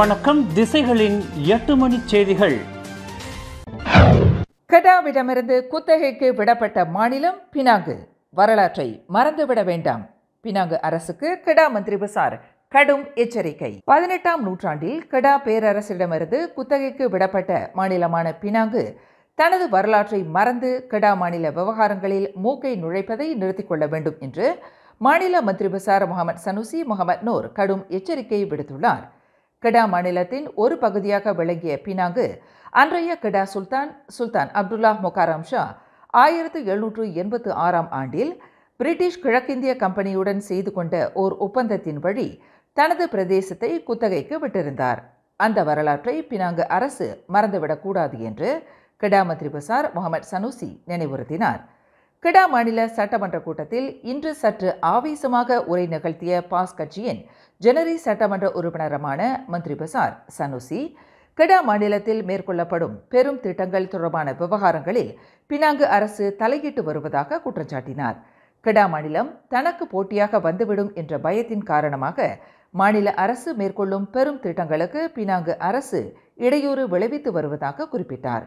வணக்கம் திசைகளின் எட்டு மணி செய்திகள் கெடாவிடமிருந்து குத்தகைக்கு விடப்பட்ட மாநிலம் பினாங்கு வரலாற்றை மறந்துவிட வேண்டாம் பினாங்கு அரசுக்கு கெடா மந்திரி பசார் கடும் எச்சரிக்கை பதினெட்டாம் நூற்றாண்டில் கெடா பேரரசிடமிருந்து குத்தகைக்கு விடப்பட்ட மாநிலமான பினாங்கு தனது வரலாற்றை மறந்து கெடா மாநில விவகாரங்களில் மூக்கை நுழைப்பதை நிறுத்திக் கொள்ள வேண்டும் என்று மாநில மந்திரி பசார் முகமது சனுசி முகமது நூர் கடும் எச்சரிக்கை விடுத்துள்ளார் கெடா மாநிலத்தின் ஒரு பகுதியாக விளங்கிய பினாங்கு அன்றைய கெடா சுல்தான் சுல்தான் அப்துல்லா மொகாராம் ஷா ஆயிரத்து எழுநூற்று எண்பத்து ஆறாம் ஆண்டில் பிரிட்டிஷ் கிழக்கிந்திய கம்பெனியுடன் செய்து கொண்ட ஓர் ஒப்பந்தத்தின் வழி தனது பிரதேசத்தை குத்தகைக்கு விட்டிருந்தார் அந்த வரலாற்றை பினாங்கு அரசு மறந்துவிடக்கூடாது என்று மந்திரி பசார் முகமது சனூசி நினைவுறுத்தினார் கிடா மாநில சட்டமன்ற கூட்டத்தில் இன்று சற்று ஆவேசமாக உரை நிகழ்த்திய பாஸ் கட்சியின் ஜெனரி சட்டமன்ற உறுப்பினருமான மந்திரி பசார் சனுசி கெடா மாநிலத்தில் மேற்கொள்ளப்படும் பெரும் திட்டங்கள் தொடர்பான விவகாரங்களில் பினாங்கு அரசு தலையிட்டு வருவதாக குற்றம் சாட்டினார் கெடா மாநிலம் தனக்கு போட்டியாக வந்துவிடும் என்ற பயத்தின் காரணமாக மாநில அரசு மேற்கொள்ளும் பெரும் திட்டங்களுக்கு பினாங்கு அரசு இடையூறு விளைவித்து வருவதாக குறிப்பிட்டார்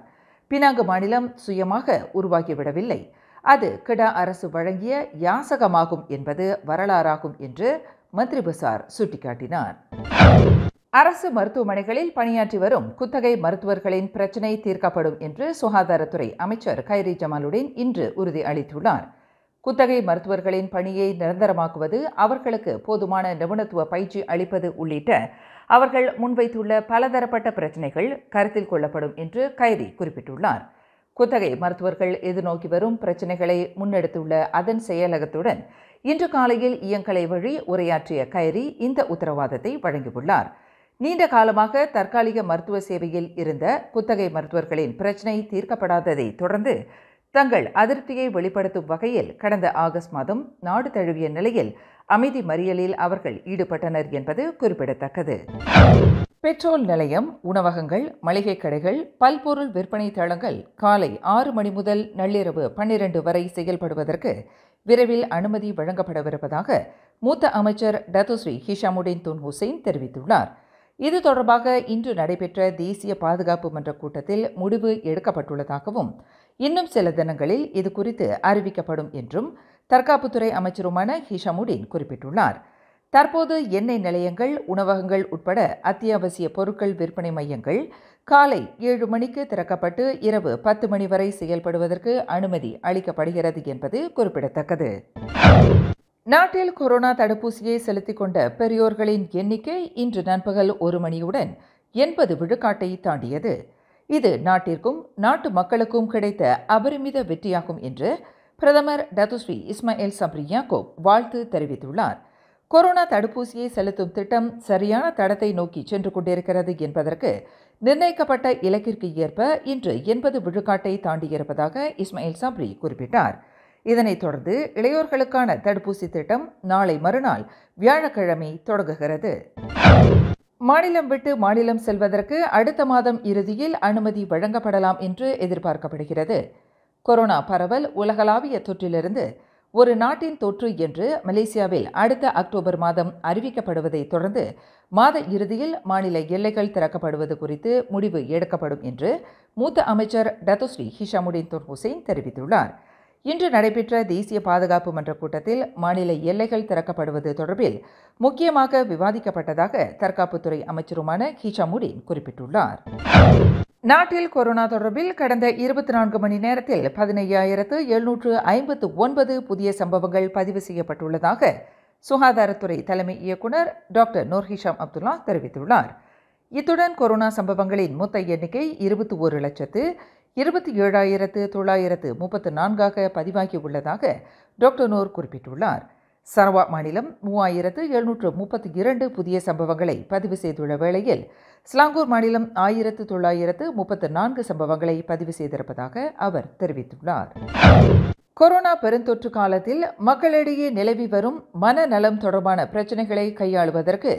பினாங்கு மாநிலம் சுயமாக உருவாகிவிடவில்லை அது கிடா அரசு வழங்கிய யாசகமாகும் என்பது வரலாறாகும் என்று மந்திரி பசார் சுட்டிக்காட்டினார் அரசு மருத்துவமனைகளில் பணியாற்றி வரும் குத்தகை மருத்துவர்களின் பிரச்சினை தீர்க்கப்படும் என்று சுகாதாரத்துறை அமைச்சர் கைரி ஜமாலுடன் இன்று உறுதி அளித்துள்ளார் குத்தகை மருத்துவர்களின் பணியை நிரந்தரமாக்குவது அவர்களுக்கு போதுமான நிபுணத்துவ பயிற்சி அளிப்பது உள்ளிட்ட அவர்கள் முன்வைத்துள்ள பலதரப்பட்ட பிரச்சினைகள் கருத்தில் கொள்ளப்படும் என்று கைரி குறிப்பிட்டுள்ளார் குத்தகை மருத்துவர்கள் எதிர்நோக்கி வரும் பிரச்சனைகளை முன்னெடுத்துள்ள அதன் செயலகத்துடன் இன்று காலையில் இயங்கலை வழி உரையாற்றிய கைரி இந்த உத்தரவாதத்தை வழங்கியுள்ளார் நீண்ட காலமாக தற்காலிக மருத்துவ சேவையில் இருந்த குத்தகை மருத்துவர்களின் பிரச்சினை தீர்க்கப்படாததை தொடர்ந்து தங்கள் அதிருப்தியை வெளிப்படுத்தும் வகையில் கடந்த ஆகஸ்ட் மாதம் நாடு தழுவிய நிலையில் அமைதி மறியலில் அவர்கள் ஈடுபட்டனர் என்பது குறிப்பிடத்தக்கது பெட்ரோல் நிலையம் உணவகங்கள் மளிகை கடைகள் பல்பொருள் விற்பனை தளங்கள் காலை ஆறு மணி முதல் நள்ளிரவு பன்னிரண்டு வரை செயல்படுவதற்கு விரைவில் அனுமதி வழங்கப்படவிருப்பதாக மூத்த அமைச்சர் டத்துஸ்ரீ ஹிஷாமுடீன் துன் ஹுசைன் தெரிவித்துள்ளார் இது தொடர்பாக இன்று நடைபெற்ற தேசிய பாதுகாப்பு மன்ற கூட்டத்தில் முடிவு எடுக்கப்பட்டுள்ளதாகவும் இன்னும் சில தினங்களில் இது குறித்து அறிவிக்கப்படும் என்றும் தற்காப்புத்துறை அமைச்சருமான ஹிஷாமுடீன் குறிப்பிட்டுள்ளார் தற்போது எண்ணெய் நிலையங்கள் உணவகங்கள் உட்பட அத்தியாவசிய பொருட்கள் விற்பனை மையங்கள் காலை ஏழு மணிக்கு திறக்கப்பட்டு இரவு பத்து மணி வரை செயல்படுவதற்கு அனுமதி அளிக்கப்படுகிறது என்பது குறிப்பிடத்தக்கது நாட்டில் கொரோனா தடுப்பூசியை செலுத்திக் கொண்ட பெரியோர்களின் எண்ணிக்கை இன்று நண்பகல் ஒரு மணியுடன் எண்பது விழுக்காட்டை தாண்டியது இது நாட்டிற்கும் நாட்டு மக்களுக்கும் கிடைத்த அபரிமித வெற்றியாகும் என்று பிரதமர் டத்துஸ்ரீ இஸ்மாயில் சப்ரி யாக்கோப் வாழ்த்து தெரிவித்துள்ளார் கொரோனா தடுப்பூசியை செலுத்தும் திட்டம் சரியான தடத்தை நோக்கி சென்று கொண்டிருக்கிறது என்பதற்கு நிர்ணயிக்கப்பட்ட இலக்கிற்கு ஏற்ப இன்று எண்பது விழுக்காட்டை தாண்டியிருப்பதாக இஸ்மாயில் சாப்ரி குறிப்பிட்டார் இதனைத் தொடர்ந்து இளையோர்களுக்கான தடுப்பூசி திட்டம் நாளை மறுநாள் வியாழக்கிழமை தொடங்குகிறது மாநிலம் விட்டு மாநிலம் செல்வதற்கு அடுத்த மாதம் இறுதியில் அனுமதி வழங்கப்படலாம் என்று எதிர்பார்க்கப்படுகிறது கொரோனா பரவல் உலகளாவிய தொற்றிலிருந்து ஒரு நாட்டின் தொற்று என்று மலேசியாவில் அடுத்த அக்டோபர் மாதம் அறிவிக்கப்படுவதை தொடர்ந்து மாத இறுதியில் மாநில எல்லைகள் திறக்கப்படுவது குறித்து முடிவு எடுக்கப்படும் என்று மூத்த அமைச்சர் டத்துஸ்ரீ ஹிஷாமுடின் துர் ஹுசைன் தெரிவித்துள்ளார் இன்று நடைபெற்ற தேசிய பாதுகாப்பு மன்ற கூட்டத்தில் மாநில எல்லைகள் திறக்கப்படுவது தொடர்பில் முக்கியமாக விவாதிக்கப்பட்டதாக தற்காப்புத்துறை அமைச்சருமான ஹிஷாமுடின் குறிப்பிட்டுள்ளார் நாட்டில் கொரோனா தொடர்பில் கடந்த இருபத்தி நான்கு மணி நேரத்தில் பதினையாயிரத்து எழுநூற்று ஐம்பத்து ஒன்பது புதிய சம்பவங்கள் பதிவு செய்யப்பட்டுள்ளதாக சுகாதாரத்துறை தலைமை இயக்குநர் டாக்டர் நோர்ஹிஷாம் அப்துல்லா தெரிவித்துள்ளார் இத்துடன் கொரோனா சம்பவங்களின் மொத்த எண்ணிக்கை இருபத்தி ஒரு லட்சத்து இருபத்தி ஏழாயிரத்து தொள்ளாயிரத்து முப்பத்து நான்காக பதிவாகியுள்ளதாக டாக்டர் நோர் குறிப்பிட்டுள்ளார் சரவா மாநிலம் மூவாயிரத்து எழுநூற்று முப்பத்தி இரண்டு புதிய சம்பவங்களை பதிவு செய்துள்ள வேளையில் ஸ்லாங்கூர் மாநிலம் ஆயிரத்து தொள்ளாயிரத்து முப்பத்து நான்கு சம்பவங்களை பதிவு செய்திருப்பதாக அவர் தெரிவித்துள்ளார் கொரோனா பெருந்தொற்று காலத்தில் மக்களிடையே நிலவி வரும் மனநலம் தொடர்பான பிரச்சினைகளை கையாளுவதற்கு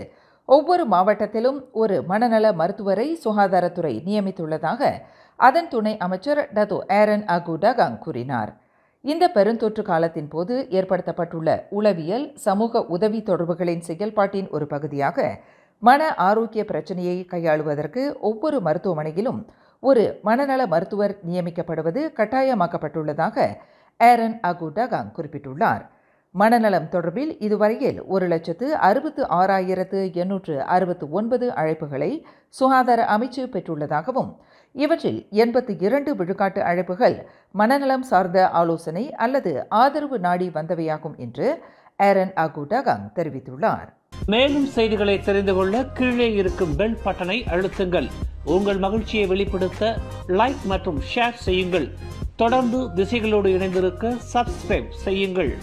ஒவ்வொரு மாவட்டத்திலும் ஒரு மனநல மருத்துவரை சுகாதாரத்துறை நியமித்துள்ளதாக அதன் துணை அமைச்சர் டதோ ஏரன் டகாங் கூறினார் இந்த பெருந்தொற்று காலத்தின் போது ஏற்படுத்தப்பட்டுள்ள உளவியல் சமூக உதவி தொடர்புகளின் செயல்பாட்டின் ஒரு பகுதியாக மன ஆரோக்கிய பிரச்சனையை கையாளுவதற்கு ஒவ்வொரு மருத்துவமனையிலும் ஒரு மனநல மருத்துவர் நியமிக்கப்படுவது கட்டாயமாக்கப்பட்டுள்ளதாக ஏரன் அகுடாகாங் குறிப்பிட்டுள்ளார் மனநலம் தொடர்பில் இதுவரையில் ஒரு லட்சத்து அறுபத்து ஆறாயிரத்து எண்ணூற்று அறுபத்து ஒன்பது அழைப்புகளை சுகாதார அமைச்சு பெற்றுள்ளதாகவும் இவற்றில் எண்பத்தி இரண்டு விழுக்காட்டு அழைப்புகள் மனநலம் சார்ந்த ஆலோசனை அல்லது ஆதரவு நாடி வந்தவையாகும் என்று ஏரன் அகுடகங் தெரிவித்துள்ளார் மேலும் செய்திகளை தெரிந்து கொள்ள கீழே இருக்கும் பெல் பட்டனை அழுத்துங்கள் உங்கள் மகிழ்ச்சியை வெளிப்படுத்த லைக் மற்றும் ஷேர் செய்யுங்கள் தொடர்ந்து திசைகளோடு இணைந்திருக்க சப்ஸ்கிரைப் செய்யுங்கள்